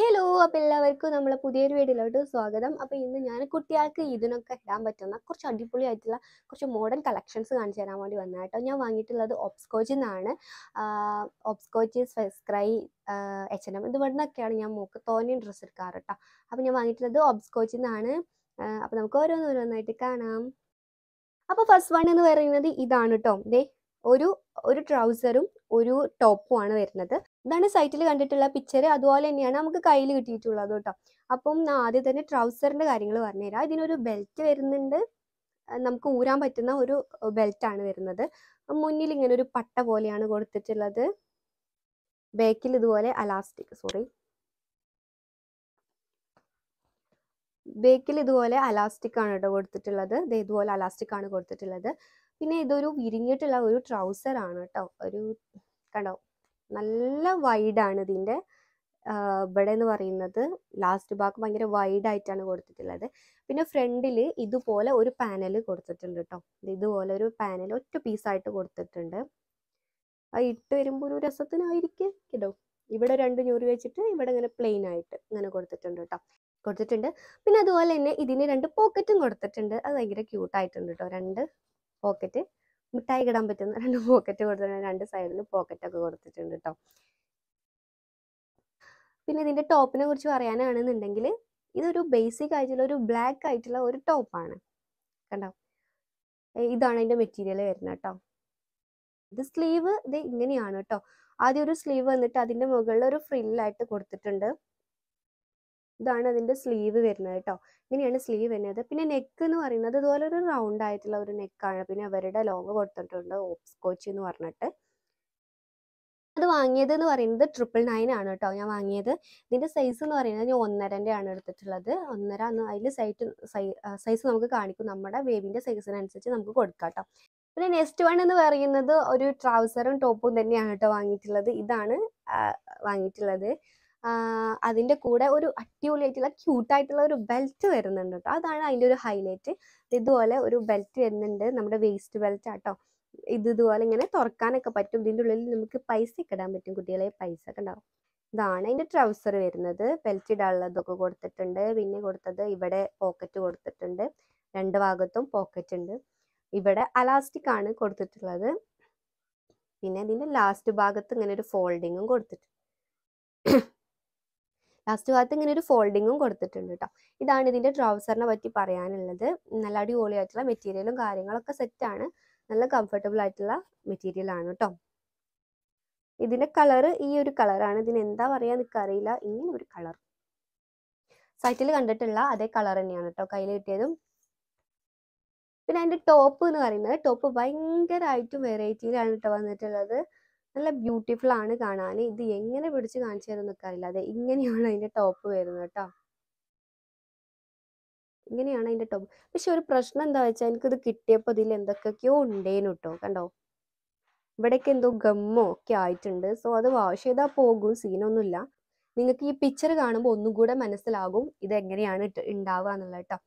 hello അപ്പം എല്ലാവർക്കും നമ്മളെ പുതിയൊരു വീഡിയോയിലോട്ട് സ്വാഗതം അപ്പോൾ ഇന്ന് ഞാൻ കുട്ടികൾക്ക് ഇതിനൊക്കെ ഇടാൻ പറ്റുന്ന കുറച്ച് അടിപൊളിയായിട്ടുള്ള കുറച്ച് മോഡേൺ കളക്ഷൻസ് കാണിച്ചു തരാൻ വേണ്ടി വന്ന കേട്ടോ ഞാൻ വാങ്ങിയിട്ടുള്ളത് ഓപ്സ്കോച്ചിൽ നിന്നാണ് ഓപ്സ്കോച്ച് ഫെസ്ക്രൈ എച്ച് എൻ എം ഇത് നിന്നൊക്കെയാണ് ഞാൻ മൂക്ക് തോനെയും ഡ്രസ്സ് എടുക്കാറ് കേട്ടോ അപ്പോൾ ഞാൻ വാങ്ങിയിട്ടുള്ളത് ഓപ്സ്കോച്ചിൽ നിന്നാണ് അപ്പോൾ നമുക്ക് ഓരോന്നോരോന്നായിട്ട് കാണാം അപ്പോൾ ഫസ്റ്റ് വൺ എന്ന് പറയുന്നത് ഇതാണ് കേട്ടോ ദേ ഒരു ഒരു ട്രൗസറും ഒരു ടോപ്പുമാണ് വരുന്നത് ഇതാണ് സൈറ്റിൽ കണ്ടിട്ടുള്ള പിക്ചർ അതുപോലെ തന്നെയാണ് നമുക്ക് കയ്യിൽ കിട്ടിയിട്ടുള്ളത് കേട്ടോ അപ്പം ഞാൻ ആദ്യം തന്നെ ട്രൗസറിൻ്റെ കാര്യങ്ങൾ പറഞ്ഞുതരാം ഇതിനൊരു ബെൽറ്റ് വരുന്നുണ്ട് നമുക്ക് ഊരാൻ പറ്റുന്ന ഒരു ബെൽറ്റാണ് വരുന്നത് മുന്നിൽ ഇങ്ങനെ ഒരു പട്ട പോലെയാണ് കൊടുത്തിട്ടുള്ളത് ബാക്കിൽ ഇതുപോലെ അലാസ്റ്റിക് സോറി ബേക്കിൽ ഇതുപോലെ അലാസ്റ്റിക് ആണ് കേട്ടോ കൊടുത്തിട്ടുള്ളത് ഇതുപോലെ അലാസ്റ്റിക് ആണ് കൊടുത്തിട്ടുള്ളത് പിന്നെ ഇതൊരു വിരിഞ്ഞിട്ടുള്ള ഒരു ട്രൗസർ ആണ് കേട്ടോ ഒരു കണ്ടോ നല്ല വൈഡാണ് ഇതിൻ്റെ ഇവിടെ എന്ന് പറയുന്നത് ലാസ്റ്റ് ഭാഗം ഭയങ്കര വൈഡായിട്ടാണ് കൊടുത്തിട്ടുള്ളത് പിന്നെ ഫ്രണ്ടിൽ ഇതുപോലെ ഒരു പാനൽ കൊടുത്തിട്ടുണ്ട് കേട്ടോ ഇതുപോലെ ഒരു പാനൽ ഒറ്റ പീസായിട്ട് കൊടുത്തിട്ടുണ്ട് അത് ഇട്ട് വരുമ്പോൾ ഒരു രസത്തിനായിരിക്കും കേട്ടോ ഇവിടെ രണ്ട് ഞൂറ് വെച്ചിട്ട് ഇവിടെ ഇങ്ങനെ പ്ലെയിൻ ആയിട്ട് ഇങ്ങനെ കൊടുത്തിട്ടുണ്ട് കേട്ടോ കൊടുത്തിട്ടുണ്ട് പിന്നെ അതുപോലെ തന്നെ ഇതിന് രണ്ട് പോക്കറ്റും കൊടുത്തിട്ടുണ്ട് അത് ഭയങ്കര ക്യൂട്ടായിട്ടുണ്ട് കേട്ടോ രണ്ട് പോക്കറ്റ് മിഠായി ഇടാൻ പറ്റുന്ന രണ്ട് പോക്കറ്റ് കൊടുത്തിട്ടുണ്ട് രണ്ട് സൈഡിൽ ഒക്കെ കൊടുത്തിട്ടുണ്ട് കേട്ടോ പിന്നെ ഇതിന്റെ ടോപ്പിനെ കുറിച്ച് പറയാനാണെന്നുണ്ടെങ്കിൽ ഇതൊരു ബേസിക് ആയിട്ടുള്ള ഒരു ബ്ലാക്ക് ആയിട്ടുള്ള ഒരു ടോപ്പാണ് കണ്ടോ ഇതാണ് അതിന്റെ മെറ്റീരിയൽ വരുന്നത് കേട്ടോ ഇത് സ്ലീവ് ഇത് ഇങ്ങനെയാണ് കേട്ടോ ആദ്യം ഒരു സ്ലീവ് വന്നിട്ട് അതിന്റെ മുകളിൽ ഒരു ഫ്രില്ലായിട്ട് കൊടുത്തിട്ടുണ്ട് ഇതാണ് അതിൻ്റെ സ്ലീവ് വരുന്നത് കേട്ടോ ഇങ്ങനെയാണ് സ്ലീവ് വരുന്നത് പിന്നെ നെക്ക് എന്ന് പറയുന്നത് ഇതുപോലെ ഒരു റൗണ്ട് ആയിട്ടുള്ള ഒരു നെക്കാണ് പിന്നെ അവരുടെ ലോഗ് കൊടുത്തിട്ടുണ്ട് ഓപ്സ് കോച്ച് എന്ന് പറഞ്ഞിട്ട് അത് വാങ്ങിയത് എന്ന് പറയുന്നത് ട്രിപ്പിൾ നയൻ ആണ് കേട്ടോ ഞാൻ വാങ്ങിയത് ഇതിൻ്റെ സൈസ് എന്ന് പറയുന്നത് ഞാൻ ഒന്നരൻ്റെ ആണ് എടുത്തിട്ടുള്ളത് ഒന്നര എന്ന് അതിൽ സൈറ്റ് സൈസ് നമുക്ക് കാണിക്കും നമ്മുടെ വേവിൻ്റെ സൈസിനനുസരിച്ച് നമുക്ക് കൊടുക്കാം കേട്ടോ പിന്നെ നെക്സ്റ്റ് വൺ എന്ന് പറയുന്നത് ഒരു ട്രൗസറും ടോപ്പും തന്നെയാണ് കേട്ടോ വാങ്ങിയിട്ടുള്ളത് ഇതാണ് വാങ്ങിയിട്ടുള്ളത് അതിൻ്റെ കൂടെ ഒരു അടിപൊളിയായിട്ടുള്ള ക്യൂട്ടായിട്ടുള്ള ഒരു ബെൽറ്റ് വരുന്നുണ്ട് കേട്ടോ അതാണ് അതിൻ്റെ ഒരു ഹൈലൈറ്റ് ഇതുപോലെ ഒരു ബെൽറ്റ് വരുന്നുണ്ട് നമ്മുടെ വേസ്റ്റ് ബെൽറ്റ് ആട്ടോ ഇത് ഇതുപോലെ ഇങ്ങനെ തുറക്കാനൊക്കെ പറ്റും ഇതിൻ്റെ ഉള്ളിൽ നമുക്ക് പൈസ ഒക്കെ ഇടാൻ പറ്റും കുട്ടികളെ പൈസ ഒക്കെ ഉണ്ടാവും ഇതാണ് അതിൻ്റെ ട്രൗസർ വരുന്നത് ബെൽറ്റ് ഇടാനുള്ളതൊക്കെ കൊടുത്തിട്ടുണ്ട് പിന്നെ കൊടുത്തത് ഇവിടെ പോക്കറ്റ് കൊടുത്തിട്ടുണ്ട് രണ്ട് ഭാഗത്തും പോക്കറ്റ് ഉണ്ട് ഇവിടെ അലാസ്റ്റിക് ആണ് കൊടുത്തിട്ടുള്ളത് പിന്നെ ഇതിൻ്റെ ലാസ്റ്റ് ഭാഗത്ത് ഇങ്ങനെ ഒരു ഫോൾഡിങ്ങും കൊടുത്തിട്ടുണ്ട് ലാസ്റ്റ് ഭാഗത്ത് ഇങ്ങനെ ഒരു ഫോൾഡിങ്ങും കൊടുത്തിട്ടുണ്ട് കേട്ടോ ഇതാണ് ഇതിൻ്റെ ട്രൗസറിനെ പറ്റി പറയാനുള്ളത് നല്ല അടിപൊളിയായിട്ടുള്ള മെറ്റീരിയലും കാര്യങ്ങളൊക്കെ സെറ്റാണ് നല്ല കംഫർട്ടബിൾ ആയിട്ടുള്ള മെറ്റീരിയലാണ് കേട്ടോ ഇതിൻ്റെ കളർ ഈ ഒരു കളറാണ് ഇതിന് എന്താ പറയാൻ നിൽക്കറിയില്ല ഇങ്ങനെ ഒരു കളർ സൈറ്റിൽ കണ്ടിട്ടുള്ള അതേ കളർ തന്നെയാണ് കേട്ടോ കയ്യിൽ കിട്ടിയതും പിന്നെ അതിൻ്റെ ടോപ്പ് എന്ന് പറയുന്നത് ടോപ്പ് ഭയങ്കരമായിട്ടും വെറൈറ്റിയിലാണ് കേട്ടോ വന്നിട്ടുള്ളത് നല്ല ബ്യൂട്ടിഫുൾ ആണ് കാണാൻ ഇത് എങ്ങനെ പിടിച്ച് കാണിച്ചു തരുമെന്ന് അറിയില്ല അതെ ഇങ്ങനെയാണ് അതിന്റെ ടോപ്പ് വരുന്നത് കേട്ടോ ഇങ്ങനെയാണ് അതിന്റെ ടോപ്പ് പക്ഷെ ഒരു പ്രശ്നം എന്താ വെച്ചാൽ എനിക്ക് ഇത് കിട്ടിയപ്പോൾ ഇതിൽ എന്തൊക്കെയോ ഉണ്ടേനു കേട്ടോ കണ്ടോ ഇവിടെയൊക്കെ എന്തോ ഗമ്മോ ഒക്കെ ആയിട്ടുണ്ട് സോ അത് വാഷ് ചെയ്താൽ പോകും സീനൊന്നുമില്ല നിങ്ങൾക്ക് ഈ പിക്ചർ കാണുമ്പോൾ ഒന്നും കൂടെ മനസ്സിലാകും ഇത് എങ്ങനെയാണ് ഉണ്ടാവുക എന്നുള്ളത് കേട്ടോ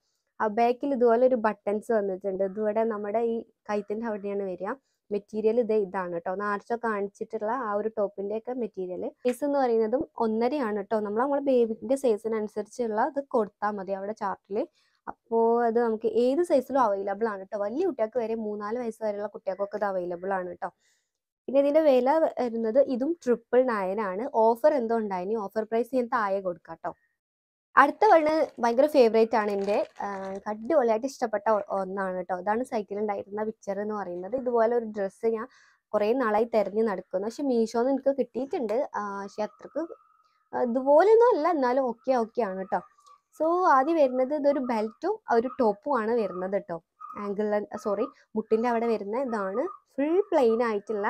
ആ ബാക്കിൽ ഇതുപോലെ ഒരു ബട്ടൺസ് വന്നിട്ടുണ്ട് ഇതുവിടെ നമ്മുടെ ഈ കൈത്തിൻ്റെ അവിടെയാണ് വരിക മെറ്റീരിയൽ ഇത് ഇതാണ് കേട്ടോ നേരത്തെ കാണിച്ചിട്ടുള്ള ആ ഒരു ടോപ്പിന്റെ ഒക്കെ മെറ്റീരിയൽ സൈസ് എന്ന് പറയുന്നതും ഒന്നരയാണ് കേട്ടോ നമ്മൾ നമ്മുടെ ബേബിന്റെ സൈസിനനുസരിച്ചുള്ള ഇത് കൊടുത്താൽ മതി അവിടെ ചാർട്ടിൽ അപ്പോൾ അത് നമുക്ക് ഏത് സൈസിലും അവൈലബിൾ ആണ് കേട്ടോ വലിയ കുട്ടികൾക്ക് വരെ മൂന്നാല് വയസ്സ് വരെയുള്ള കുട്ടികൾക്കൊക്കെ ഇത് അവൈലബിൾ ആണ് കേട്ടോ പിന്നെ ഇതിന്റെ വില വരുന്നത് ഇതും ട്രിപ്പിൾ നയൻ ആണ് ഓഫർ എന്തോ ഉണ്ടായിരുന്നു ഓഫർ പ്രൈസ് ഞാൻ താഴെ കൊടുക്കാം കേട്ടോ അടുത്ത വണ് ഭയങ്കര ഫേവറേറ്റ് ആണ് എൻ്റെ അടിപൊളിയായിട്ട് ഇഷ്ടപ്പെട്ട ഒന്നാണ് കേട്ടോ ഇതാണ് ഉണ്ടായിരുന്ന പിക്ചർ എന്ന് പറയുന്നത് ഇതുപോലെ ഒരു ഡ്രസ്സ് ഞാൻ കുറേ നാളായി തിരഞ്ഞു നടക്കുന്നു പക്ഷെ മീഷോന്ന് എനിക്ക് കിട്ടിയിട്ടുണ്ട് പക്ഷെ അത്രക്ക് ഇതുപോലെയൊന്നും അല്ല എന്നാലും ഓക്കെ ഓക്കെ ആണ് കേട്ടോ സോ ആദ്യം വരുന്നത് ഇതൊരു ബെൽറ്റും ഒരു ടോപ്പും ആണ് വരുന്നത് കേട്ടോ ആംഗിൾ സോറി മുട്ടിൻ്റെ അവിടെ വരുന്ന ഇതാണ് ഫുൾ പ്ലെയിൻ ആയിട്ടുള്ള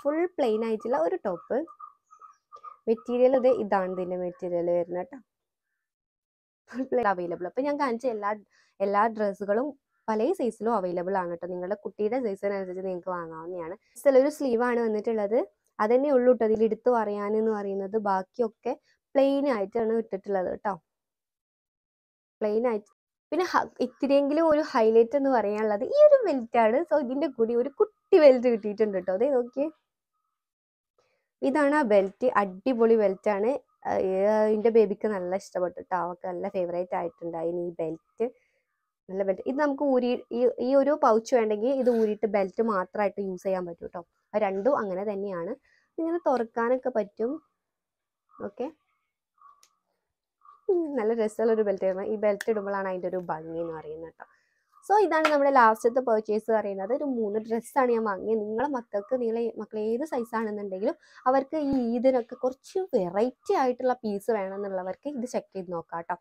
ഫുൾ പ്ലെയിൻ ആയിട്ടുള്ള ഒരു ടോപ്പ് മെറ്റീരിയൽ ഇത് ഇതാണ് ഇതിൻ്റെ മെറ്റീരിയൽ വരുന്നത് കേട്ടോ പ്ലേ അവൈലബിൾ അപ്പോൾ ഞാൻ കാണിച്ച എല്ലാ എല്ലാ ഡ്രസ്സുകളും പല സൈസിലും അവൈലബിൾ ആണ് കേട്ടോ നിങ്ങളുടെ കുട്ടിയുടെ സൈസിനനുസരിച്ച് നിങ്ങൾക്ക് വാങ്ങാവുന്നതാണ് ചില ഒരു സ്ലീവാണ് വന്നിട്ടുള്ളത് അതന്നെ ഉള്ളു കേട്ടോ അതിൽ എടുത്തു എന്ന് പറയുന്നത് ബാക്കിയൊക്കെ പ്ലെയിൻ ആയിട്ടാണ് ഇട്ടിട്ടുള്ളത് കേട്ടോ പ്ലെയിൻ ആയിട്ട് പിന്നെ ഇത്തിരിയെങ്കിലും ഒരു ഹൈലൈറ്റ് എന്ന് പറയാനുള്ളത് ഈ ഒരു വെൽറ്റാണ് സോ ഇതിന്റെ കൂടി ഒരു കുട്ടി വെൽറ്റ് കിട്ടിയിട്ടുണ്ട് കേട്ടോ അതെ നോക്കിയേ ഇതാണ് ആ ബെൽറ്റ് അടിപൊളി ബെൽറ്റാണ് എൻ്റെ ബേബിക്ക് നല്ല ഇഷ്ടപ്പെട്ടു കേട്ടോ അവൾക്ക് നല്ല ഫേവറേറ്റ് ആയിട്ടുണ്ടായിരുന്നു ഈ ബെൽറ്റ് നല്ല ബെൽറ്റ് ഇത് നമുക്ക് ഊരി ഈ ഈ ഒരു പൗച്ച് വേണ്ടെങ്കിൽ ഇത് ഊരിയിട്ട് ബെൽറ്റ് മാത്രമായിട്ട് യൂസ് ചെയ്യാൻ പറ്റും കേട്ടോ രണ്ടും അങ്ങനെ തന്നെയാണ് ഇങ്ങനെ തുറക്കാനൊക്കെ പറ്റും ഓക്കെ നല്ല രസമുള്ള ഒരു ബെൽറ്റ് ആയിരുന്നു ഈ ബെൽറ്റ് ഇടുമ്പോഴാണ് അതിൻ്റെ ഒരു ഭംഗി എന്ന് പറയുന്നത് കേട്ടോ സോ ഇതാണ് നമ്മുടെ ലാസ്റ്റത്തെ പർച്ചേസ് പറയുന്നത് ഒരു മൂന്ന് ഡ്രസ്സാണ് ഞാൻ വാങ്ങിയത് നിങ്ങളെ മക്കൾക്ക് നിങ്ങളെ മക്കൾ ഏത് സൈസാണെന്നുണ്ടെങ്കിലും അവർക്ക് ഈ ഈദിനൊക്കെ കുറച്ച് വെറൈറ്റി ആയിട്ടുള്ള പീസ് വേണമെന്നുള്ളവർക്ക് ഇത് ചെക്ക് ചെയ്ത് നോക്കാം കേട്ടോ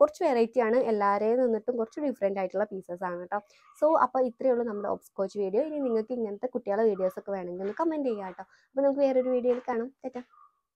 കുറച്ച് വെറൈറ്റി ആണ് എല്ലാവരെയും നിന്നിട്ടും കുറച്ച് ഡിഫറെൻ്റ് ആയിട്ടുള്ള പീസസ് ആണ് കേട്ടോ സോ അപ്പോൾ ഇത്രയേ ഉള്ളൂ നമ്മുടെ ഒബ്സ്കോച്ച് വീഡിയോ ഇനി നിങ്ങൾക്ക് ഇങ്ങനത്തെ കുട്ടികളുടെ വീഡിയോസ് ഒക്കെ വേണമെങ്കിൽ ഒന്ന് കമൻറ്റ് ചെയ്യാം കേട്ടോ അപ്പോൾ നമുക്ക് വേറൊരു വീഡിയോയിൽ കാണാം തെറ്റാ